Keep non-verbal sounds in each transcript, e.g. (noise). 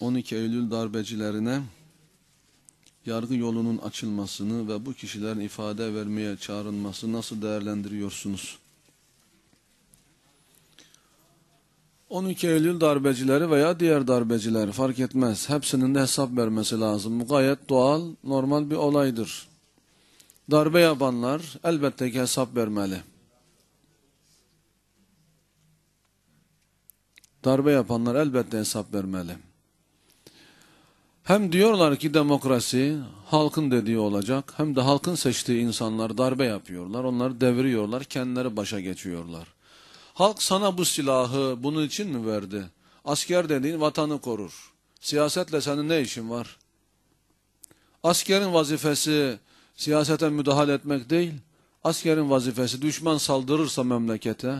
12 Eylül darbecilerine yargı yolunun açılmasını ve bu kişilerin ifade vermeye çağrılması nasıl değerlendiriyorsunuz? 12 Eylül darbecileri veya diğer darbeciler fark etmez. Hepsinin de hesap vermesi lazım. Bu gayet doğal, normal bir olaydır. Darbe yapanlar elbette ki hesap vermeli. Darbe yapanlar elbette hesap vermeli. Hem diyorlar ki demokrasi halkın dediği olacak hem de halkın seçtiği insanlar darbe yapıyorlar. Onları deviriyorlar kendileri başa geçiyorlar. Halk sana bu silahı bunun için mi verdi? Asker dediğin vatanı korur. Siyasetle senin ne işin var? Askerin vazifesi siyasete müdahale etmek değil. Askerin vazifesi düşman saldırırsa memlekete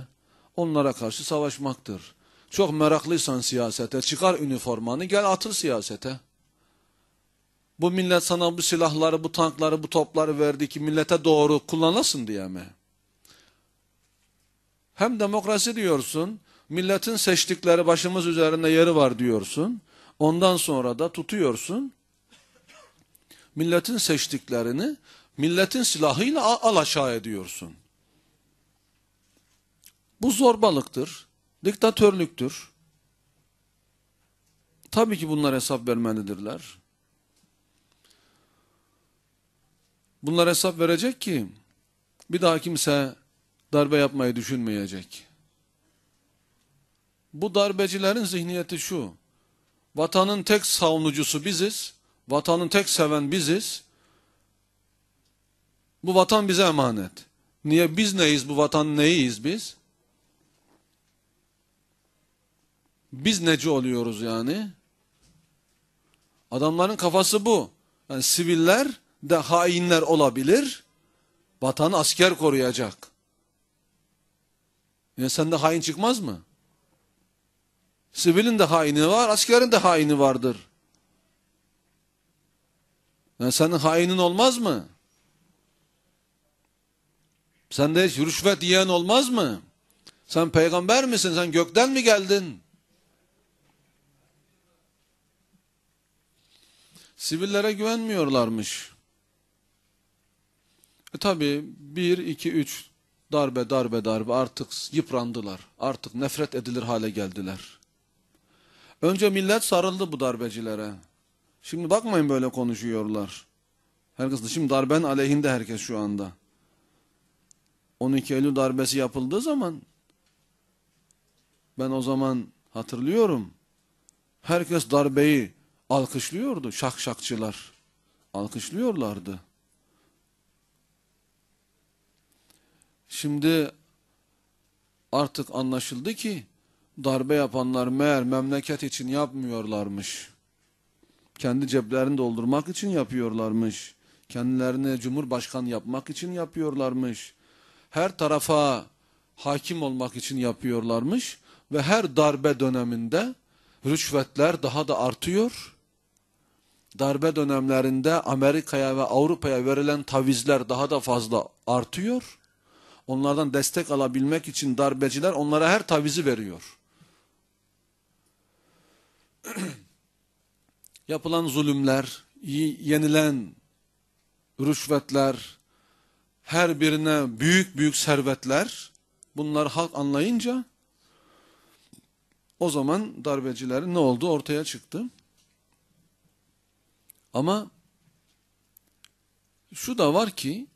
onlara karşı savaşmaktır. Çok meraklıysan siyasete çıkar üniformanı gel atıl siyasete. Bu millet sana bu silahları, bu tankları, bu topları verdi ki millete doğru kullanasın diye mi? Hem demokrasi diyorsun, milletin seçtikleri başımız üzerinde yeri var diyorsun. Ondan sonra da tutuyorsun, milletin seçtiklerini milletin silahıyla al aşağı ediyorsun. Bu zorbalıktır, diktatörlüktür. Tabii ki bunlar hesap vermelidirler. Bunlar hesap verecek ki bir daha kimse darbe yapmayı düşünmeyecek. Bu darbecilerin zihniyeti şu. Vatanın tek savunucusu biziz. Vatanın tek seven biziz. Bu vatan bize emanet. Niye biz neyiz bu vatan neyiz biz? Biz neci oluyoruz yani? Adamların kafası bu. Yani siviller de hainler olabilir. vatan asker koruyacak. Sen de hain çıkmaz mı? Sivilin de haini var, askerin de haini vardır. Ya senin hainin olmaz mı? Sende hiç rüşvet yiyen olmaz mı? Sen peygamber misin? Sen gökten mi geldin? Sivillere güvenmiyorlarmış. E tabii bir, iki, üç darbe darbe darbe artık yıprandılar. Artık nefret edilir hale geldiler. Önce millet sarıldı bu darbecilere. Şimdi bakmayın böyle konuşuyorlar. Herkes şimdi darben aleyhinde herkes şu anda. 12 Eylül darbesi yapıldığı zaman ben o zaman hatırlıyorum. Herkes darbeyi alkışlıyordu. Şak şakçılar alkışlıyorlardı. Şimdi artık anlaşıldı ki darbe yapanlar meğer memleket için yapmıyorlarmış. Kendi ceplerini doldurmak için yapıyorlarmış. Kendilerini cumhurbaşkan yapmak için yapıyorlarmış. Her tarafa hakim olmak için yapıyorlarmış ve her darbe döneminde rüşvetler daha da artıyor. Darbe dönemlerinde Amerika'ya ve Avrupa'ya verilen tavizler daha da fazla artıyor onlardan destek alabilmek için darbeciler onlara her tavizi veriyor. (clears throat) Yapılan zulümler, yenilen rüşvetler, her birine büyük büyük servetler, bunlar halk anlayınca, o zaman darbecilerin ne oldu ortaya çıktı. Ama şu da var ki,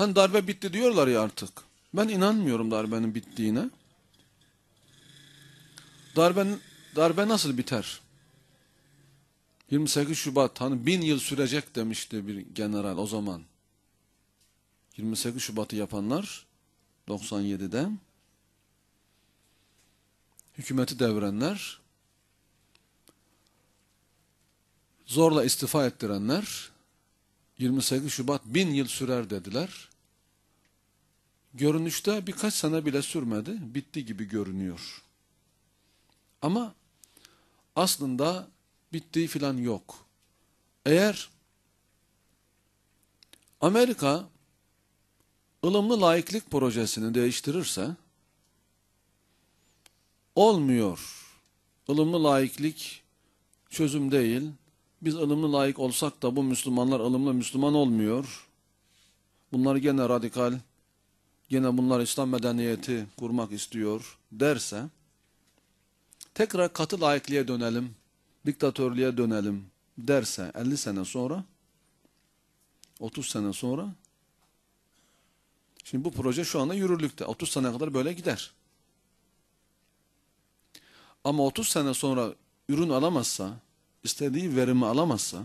Hani darbe bitti diyorlar ya artık. Ben inanmıyorum darbenin bittiğine. Darbe, darbe nasıl biter? 28 Şubat hani bin yıl sürecek demişti bir general o zaman. 28 Şubat'ı yapanlar 97'de hükümeti devrenler zorla istifa ettirenler 28 Şubat bin yıl sürer dediler görünüşte birkaç sana bile sürmedi, bitti gibi görünüyor. Ama aslında bittiği filan yok. Eğer Amerika ılımlı laiklik projesini değiştirirse olmuyor. Ilımlı laiklik çözüm değil. Biz ılımlı laik olsak da bu Müslümanlar ılımlı Müslüman olmuyor. Bunlar gene radikal Yine bunlar İslam medeniyeti kurmak istiyor derse tekrar katı laikliğe dönelim, diktatörlüğe dönelim derse 50 sene sonra 30 sene sonra şimdi bu proje şu anda yürürlükte. 30 sene kadar böyle gider. Ama 30 sene sonra ürün alamazsa, istediği verimi alamazsa,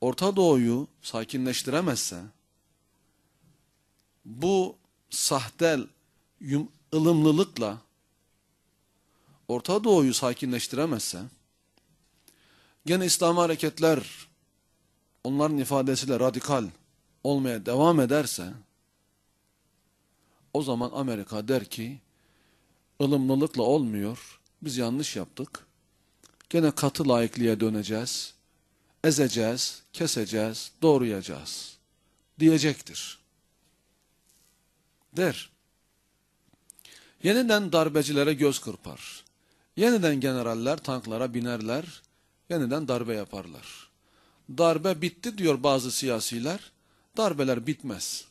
Orta Doğu'yu sakinleştiremezse, bu sahtel yum, ılımlılıkla Orta Doğu'yu sakinleştiremezse gene İslam hareketler onların ifadesiyle radikal olmaya devam ederse o zaman Amerika der ki ılımlılıkla olmuyor. Biz yanlış yaptık. Gene katı laikliğe döneceğiz. Ezeceğiz, keseceğiz, doğrayacağız diyecektir der. Yeniden darbecilere göz kırpar. Yeniden generaller tanklara binerler, yeniden darbe yaparlar. Darbe bitti diyor bazı siyasiler, darbeler bitmez.